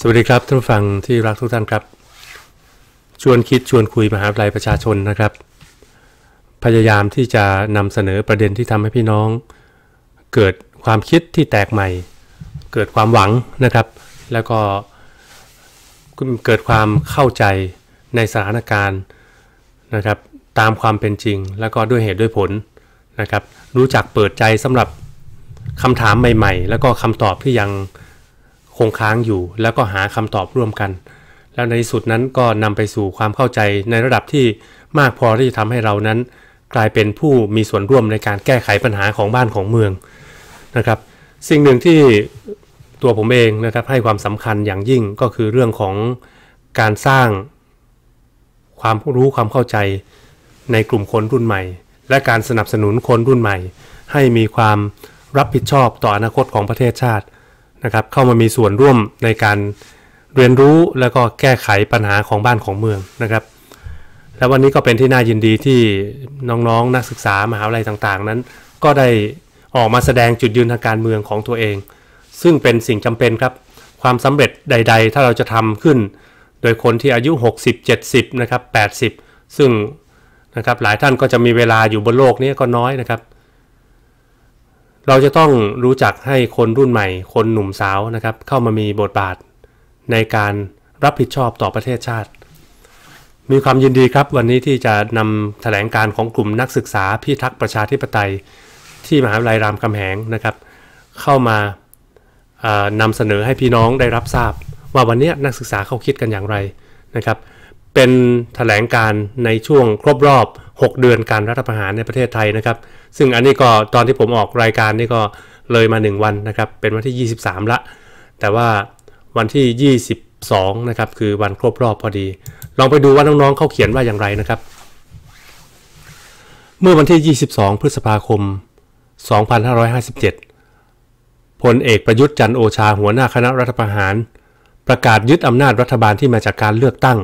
สวัสดีครับท่านผู้ฟังที่รักทุกท่านครับ ชวนคิดชวนคุย มหาวิทยาลัยประชาชนนะครับ พยายามที่จะ นำเสนอประเด็นที่ทำให้พี่น้อง เกิดความคิดที่แตกใหม่ เกิดความหวังนะครับ แล้วก็เกิดความเข้าใจในสถานการณ์นะครับตามความเป็นจริง แล้วก็ด้วยเหตุด้วยผลนะครับรู้จักเปิดใจสำหรับคำถามใหม่ๆ แล้วก็คำตอบที่ยังคงค้างอยู่แล้วก็หาคำตอบร่วมกัน แล้วในสุดนั้นก็นำไปสู่ความเข้าใจในระดับที่มากพอที่จะทำให้เรานั้น กลายเป็นผู้มีส่วนร่วมในการแก้ไขปัญหาของบ้านของเมืองนะครับสิ่งหนึ่งที่ตัวผมเองนะครับให้ความสำคัญอย่างยิ่งก็คือเรื่องของการสร้างความรู้ความเข้าใจในกลุ่มคนรุ่นใหม่ และการสนับสนุนคนรุ่นใหม่ ให้มีความรับผิดชอบต่ออนาคตของประเทศชาตินะครับเข้ามามีส่วนร่วมในการเรียนรู้แล้วก็แก้ไขปัญหาของบ้านของเมืองนะครับ และวันนี้ก็เป็นที่น่ายินดีที่น้องๆนนักศึกษามหาวิทยาลัยต่างๆ นั้น ก็ได้ออกมาแสดงจุดยืนทางการเมืองของตัวเอง ซึ่งเป็นสิ่งจำเป็นครับ ความสำเร็จใด ๆ ถ้าเราจะทำขึ้นโดยคนที่อายุ 60 70 นะครับ 80 ซึ่งนะครับหลายท่านก็จะมีเวลาอยู่บนโลกนี้ก็น้อยนะครับเเราจะต้องรู้จักให้คนรุ่นใหม่ คนหนุ่มสาวนะครับ เข้ามามีบทบาทในการรับผิดชอบต่อประเทศชาติ มีความยินดีครับวันนี้ที่จะนำแถลงการของกลุ่มนักศึกษาพิทักษ์ประชาธิปไตย ที่มหาวิทยาลัยรามคำแหงนะครับ เข้ามานำเสนอให้พี่น้องได้รับทราบว่าวันนี้นักศึกษาเขาคิดกันอย่างไรนะครับเป็นแถลงการในช่วงครบรอบ 6 เดือนการรัฐประหารในประเทศไทยนะครับ ซึ่งอันนี้ก็ตอนที่ผมออกรายการนี่ก็เลยมา 1 วันนะครับ เป็นวันที่ 23 ละ แต่ว่าวันที่ 22 นะครับ คือวันครบรอบพอดี ลองไปดูว่าน้องๆ เขาเขียนว่าอย่างไรนะครับ เมื่อวันที่ 22 พฤษภาคม 2557พลเอกประยุทธ์จันโอชาหัวหน้าคณะรัฐประหาร ประกาศยึดอำนาจรัฐบาลที่มาจากการเลือกตั้ง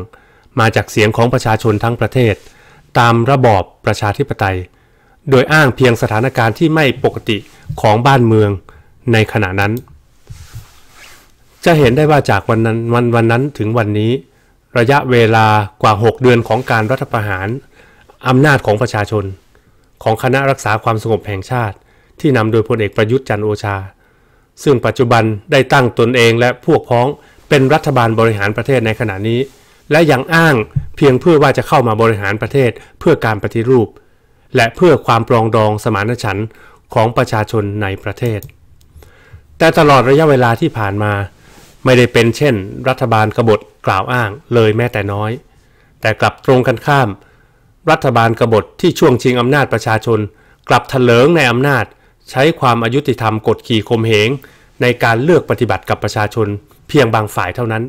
มาจากเสียงของประชาชนทั้งประเทศ ตามระบอบประชาธิปไตย โดยอ้างเพียงสถานการณ์ที่ไม่ปกติของบ้านเมืองในขณะนั้น จะเห็นได้ว่าจากวันนั้นวันวันนั้นถึงวันนี้ ระยะเวลากว่า 6 เดือนของการรัฐประหารอำนาจของประชาชน ของคณะรักษาความสงบแห่งชาติ ที่นำโดยพลเอกประยุทธ์จันโอชา ซึ่งปัจจุบันได้ตั้งตนเองและพวกพ้องเป็นรัฐบาลบริหารประเทศในขณะนี้และยังอ้างเพียงเพื่อว่าจะเข้ามาบริหารประเทศเพื่อการปฏิรูป และเพื่อความปรองดองสมานฉันท์ของประชาชนในประเทศ แต่ตลอดระยะเวลาที่ผ่านมา ไม่ได้เป็นเช่นรัฐบาลกบฏกล่าวอ้างเลยแม้แต่น้อย แต่กลับตรงกันข้าม รัฐบาลกบฏที่ช่วงชิง อำนาจประชาชน กลับถลิงในอำนาจใช้ความอายุติธรรมกดขี่ข่มเหงในการเลือกปฏิบัติกับประชาชน เพียงบางฝ่ายเท่านั้น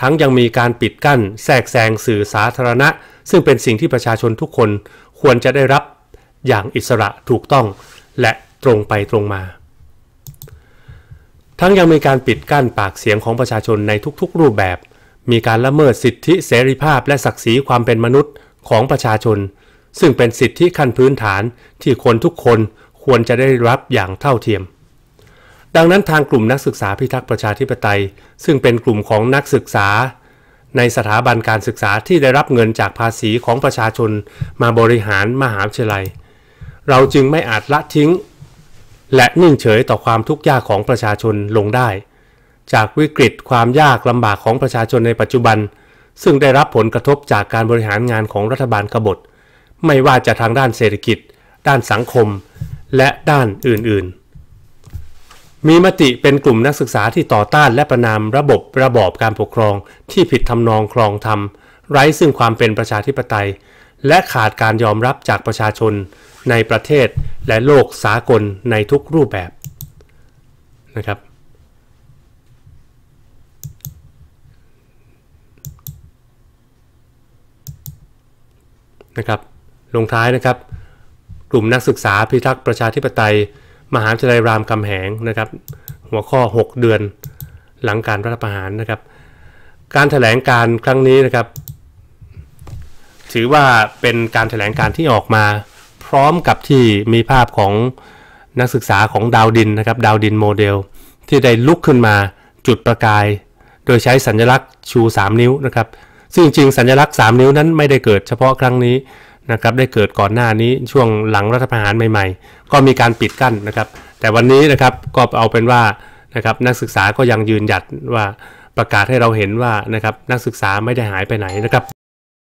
ทั้งยังมีการปิดกั้นแทรกแซงสื่อสาธารณะ ซึ่งเป็นสิ่งที่ประชาชนทุกคนควรจะได้รับอย่างอิสระถูกต้องและตรงไปตรงมา ทั้งยังมีการปิดกั้นปากเสียงของประชาชนในทุกๆรูปแบบ มีการละเมิดสิทธิเสรีภาพ และศักดิ์ศรีความเป็นมนุษย์ของประชาชน ซึ่งเป็นสิทธิขั้นพื้นฐานที่คนทุกคนควรจะได้รับอย่างเท่าเทียมดังนั้นทางกลุ่มนักศึกษาพิทักษ์ประชาธิปไตย ซึ่งเป็นกลุ่มของนักศึกษาในสถาบันการศึกษาที่ได้รับเงินจากภาษีของประชาชนมาบริหารมหาวิทยาลัย เราจึงไม่อาจละทิ้ง และนิ่งเฉยต่อความทุกข์ยากของประชาชนลงได้ จากวิกฤตความยากลำบากของประชาชนในปัจจุบัน ซึ่งได้รับผลกระทบจากการบริหารงานของรัฐบาลกบฏ ไม่ว่าจะทางด้านเศรษฐกิจ ด้านสังคม และด้านอื่นๆมีมติเป็นกลุ่มนักศึกษาที่ต่อต้านและประนามระบบระบอบการปกครองที่ผิดทำนองครองธรรม ไร้ซึ่งความเป็นประชาธิปไตย และขาดการยอมรับจากประชาชนในประเทศและโลกสากลในทุกรูปแบบ นะครับ นะครับ ลงท้ายนะครับ กลุ่มนักศึกษาพิทักษ์ประชาธิปไตยมหาวิทยาลัยรามคำแหงนะครับหัวข้อ 6 เดือนหลังการรัฐประหารนะครับการถแถลงการครั้งนี้นะครับ ถือว่าเป็นการถแถลงการที่ออกมาพร้อมกับที่มีภาพของนักศึกษาของดาวดินนะครับดาวดินโมเดล ที่ได้ลุกขึ้นมาจุดประกาย โดยใช้สัญลักษณ์ชู3นิ้วนะครับ ซึ่งจริงสัญลักษณ์ 3 นิ้วนั้นไม่ได้เกิดเฉพาะครั้งนี้นะครับได้เกิดก่อนหน้านี้ช่วงหลังรัฐประหารใหม่ๆ ก็มีการปิดกั้นนะครับ แต่วันนี้นะครับก็เอาเป็นว่านะครับ นักศึกษาก็ยังยืนหยัดว่าประกาศให้เราเห็นว่านะครับนักศึกษาไม่ได้หายไปไหนนะครับ